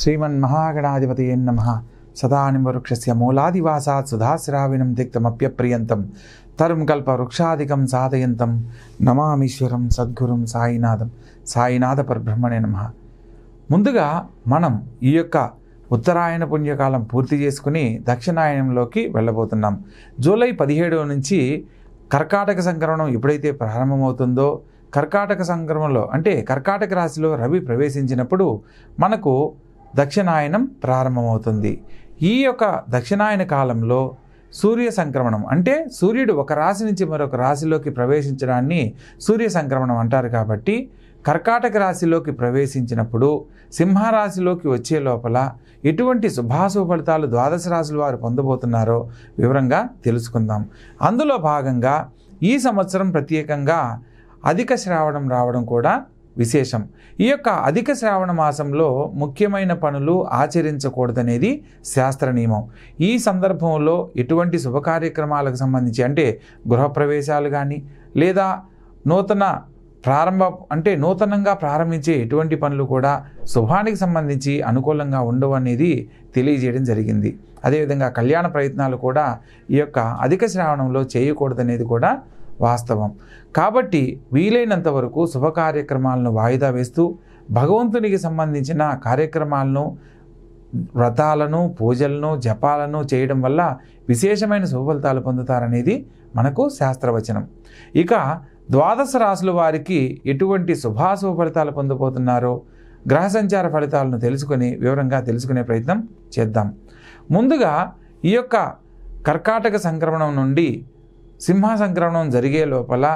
శ్రీమన్ మహాగణాధిపతి నమ సదానివృక్షస్య మూలాదివాసాత్ సుధాశ్రావిణం తిక్తమప్యప్రియంతం తరుం వృక్షాధికం సాధయంతం నమామీశ్వరం సద్గురుం సాయినాథం సాయినాథ పరబ్రహ్మణే నమ ముందుగా మనం ఈ యొక్క ఉత్తరాయణ పుణ్యకాలం పూర్తి చేసుకుని దక్షిణాయనంలోకి వెళ్ళబోతున్నాం జూలై పదిహేడు నుంచి కర్కాటక సంక్రమణం ఎప్పుడైతే ప్రారంభమవుతుందో కర్కాటక సంక్రమణలో అంటే కర్కాటక రాశిలో రవి ప్రవేశించినప్పుడు మనకు దక్షిణాయనం ప్రారంభమవుతుంది ఈ యొక్క దక్షిణాయన కాలంలో సూర్య సంక్రమణం అంటే సూర్యుడు ఒక రాశి నుంచి మరొక రాశిలోకి ప్రవేశించడాన్ని సూర్య సంక్రమణం అంటారు కాబట్టి కర్కాటక రాశిలోకి ప్రవేశించినప్పుడు సింహరాశిలోకి వచ్చే లోపల ఎటువంటి శుభాశుభ ఫలితాలు ద్వాదశ రాశులు వారు పొందబోతున్నారో వివరంగా తెలుసుకుందాం అందులో భాగంగా ఈ సంవత్సరం ప్రత్యేకంగా అధిక శ్రావణం రావడం కూడా విశేషం ఈ యొక్క అధిక శ్రావణ మాసంలో ముఖ్యమైన పనులు ఆచరించకూడదనేది శాస్త్ర నియమం ఈ సందర్భంలో ఎటువంటి శుభకార్యక్రమాలకు సంబంధించి అంటే గృహప్రవేశాలు కానీ లేదా నూతన ప్రారంభ అంటే నూతనంగా ప్రారంభించే ఎటువంటి పనులు కూడా శుభానికి సంబంధించి అనుకూలంగా ఉండవు అనేది తెలియజేయడం జరిగింది అదేవిధంగా కళ్యాణ ప్రయత్నాలు కూడా ఈ యొక్క అధిక శ్రావణంలో చేయకూడదనేది కూడా వాస్తవం కాబట్టి వీలైనంత వరకు శుభ కార్యక్రమాలను వాయిదా వేస్తూ భగవంతునికి సంబంధించిన కార్యక్రమాలను వ్రతాలను పూజలను జపాలను చేయడం వల్ల విశేషమైన శుభ ఫలితాలు పొందుతారనేది మనకు శాస్త్రవచనం ఇక ద్వాదశ రాసుల వారికి ఎటువంటి శుభాశుభ ఫలితాలు పొందబోతున్నారో గ్రహ సంచార ఫలితాలను తెలుసుకొని వివరంగా తెలుసుకునే ప్రయత్నం చేద్దాం ముందుగా ఈ యొక్క కర్కాటక సంక్రమణం నుండి సింహ సంక్రమణం జరిగే లోపల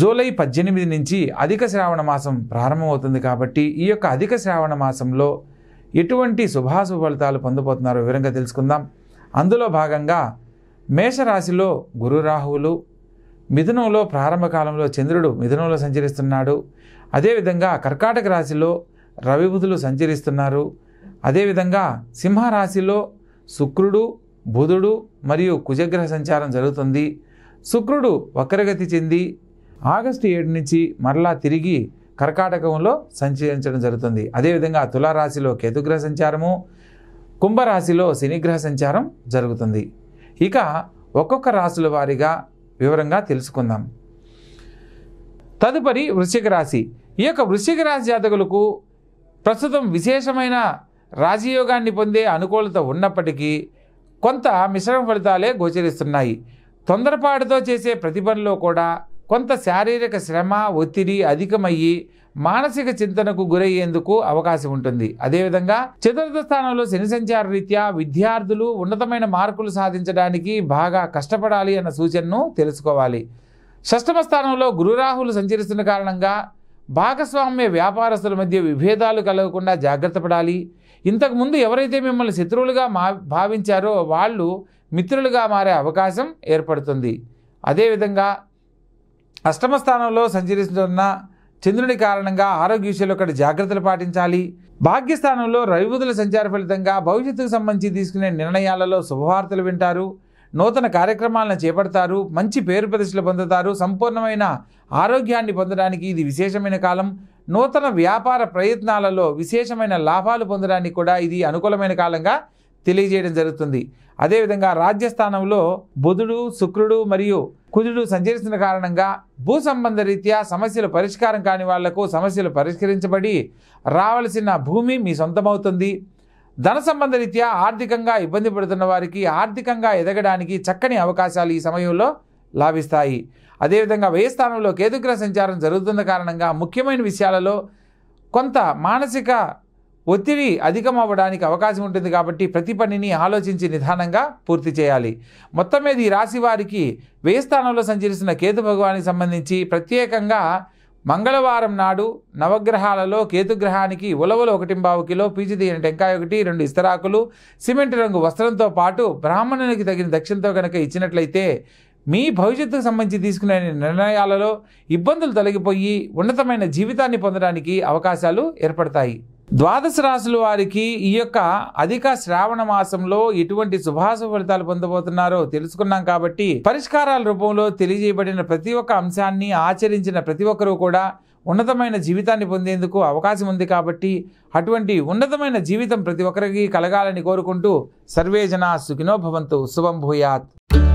జూలై పద్దెనిమిది నుంచి అధిక శ్రావణ మాసం ప్రారంభమవుతుంది కాబట్టి ఈ యొక్క అధిక శ్రావణ మాసంలో ఎటువంటి శుభాశుభ ఫలితాలు పొందబోతున్నారో వివరంగా తెలుసుకుందాం అందులో భాగంగా మేషరాశిలో గురు రాహువులు మిథునంలో ప్రారంభ కాలంలో చంద్రుడు మిథునంలో సంచరిస్తున్నాడు అదేవిధంగా కర్కాటక రాశిలో రవిబుధులు సంచరిస్తున్నారు అదేవిధంగా సింహరాశిలో శుక్రుడు బుధుడు మరియు కుజగ్రహ సంచారం జరుగుతుంది శుక్రుడు వక్రగతి చెంది ఆగస్టు ఏడు నుంచి మరలా తిరిగి కర్కాటకంలో సంచరించడం జరుగుతుంది అదేవిధంగా తులారాశిలో కేతుగ్రహ సంచారము కుంభరాశిలో శనిగ్రహ సంచారం జరుగుతుంది ఇక ఒక్కొక్క రాశుల వారిగా వివరంగా తెలుసుకుందాం తదుపరి వృశ్చిక రాశి ఈ యొక్క వృశ్చిక రాశి జాతకులకు ప్రస్తుతం విశేషమైన రాజయోగాన్ని పొందే అనుకూలత ఉన్నప్పటికీ కొంత మిశ్రమ ఫలితాలే గోచరిస్తున్నాయి తొందరపాటుతో చేసే ప్రతి పనిలో కూడా కొంత శారీరక శ్రమ ఒత్తిడి అధికమయ్యి మానసిక చింతనకు గురయ్యేందుకు అవకాశం ఉంటుంది అదేవిధంగా చతుర్థ స్థానంలో శని సంచార రీత్యా విద్యార్థులు ఉన్నతమైన మార్కులు సాధించడానికి బాగా కష్టపడాలి అన్న సూచనను తెలుసుకోవాలి షష్టమ స్థానంలో గురురాహులు సంచరిస్తున్న కారణంగా భాగస్వామ్య వ్యాపారస్తుల మధ్య విభేదాలు కలగకుండా జాగ్రత్త పడాలి ఇంతకుముందు ఎవరైతే మిమ్మల్ని శత్రువులుగా మా భావించారో వాళ్ళు మిత్రులుగా మారే అవకాశం ఏర్పడుతుంది అదేవిధంగా అష్టమ స్థానంలో సంచరిస్తున్న చంద్రుని కారణంగా ఆరోగ్య విషయంలో ఒకటి జాగ్రత్తలు పాటించాలి భాగ్యస్థానంలో రవిబుధుల సంచార ఫలితంగా భవిష్యత్తుకు సంబంధించి తీసుకునే నిర్ణయాలలో శుభవార్తలు వింటారు నూతన కార్యక్రమాలను చేపడతారు మంచి పేరు ప్రతిష్టలు పొందుతారు సంపూర్ణమైన ఆరోగ్యాన్ని పొందడానికి ఇది విశేషమైన కాలం నూతన వ్యాపార ప్రయత్నాలలో విశేషమైన లాభాలు పొందడానికి కూడా ఇది అనుకూలమైన కాలంగా తెలియజేయడం జరుగుతుంది అదేవిధంగా రాజ్యస్థానంలో బుధుడు శుక్రుడు మరియు కుజుడు సంచరిస్తున్న కారణంగా భూ సంబంధ రీత్యా సమస్యలు పరిష్కారం కాని వాళ్లకు సమస్యలు పరిష్కరించబడి రావలసిన భూమి మీ సొంతమవుతుంది ధన సంబంధ రీత్యా ఆర్థికంగా ఇబ్బంది పడుతున్న వారికి ఆర్థికంగా ఎదగడానికి చక్కని అవకాశాలు ఈ సమయంలో లాభిస్తాయి అదేవిధంగా వ్యయ స్థానంలో కేతుగ్రహ సంచారం జరుగుతున్న కారణంగా ముఖ్యమైన విషయాలలో కొంత మానసిక ఒత్తిడి అధికం అవకాశం ఉంటుంది కాబట్టి ప్రతి పనిని ఆలోచించి నిదానంగా పూర్తి చేయాలి మొత్తం మీద ఈ రాశి వారికి స్థానంలో సంచరిస్తున్న కేతు భగవానికి సంబంధించి ప్రత్యేకంగా మంగళవారం నాడు నవగ్రహాలలో కేతుగ్రహానికి ఉలవలు ఒకటింబావు కిలో పీచు తీయని టెంకాయ ఒకటి రెండు ఇస్తరాకులు సిమెంట్ రంగు వస్త్రంతో పాటు బ్రాహ్మణునికి తగిన దక్షిణతో కనుక ఇచ్చినట్లయితే మీ భవిష్యత్తుకు సంబంధించి తీసుకునే నిర్ణయాలలో ఇబ్బందులు తొలగిపోయి ఉన్నతమైన జీవితాన్ని పొందడానికి అవకాశాలు ఏర్పడతాయి ద్వాదశ రాశుల వారికి ఈ యొక్క అధిక శ్రావణ మాసంలో ఎటువంటి శుభాశ ఫలితాలు పొందబోతున్నారో తెలుసుకున్నాం కాబట్టి పరిష్కారాల రూపంలో తెలియజేయబడిన ప్రతి ఒక్క అంశాన్ని ఆచరించిన ప్రతి ఒక్కరూ కూడా ఉన్నతమైన జీవితాన్ని పొందేందుకు అవకాశం ఉంది కాబట్టి అటువంటి ఉన్నతమైన జీవితం ప్రతి ఒక్కరికి కలగాలని కోరుకుంటూ సర్వేజన సుఖినోభవంతు శుభం భూయాత్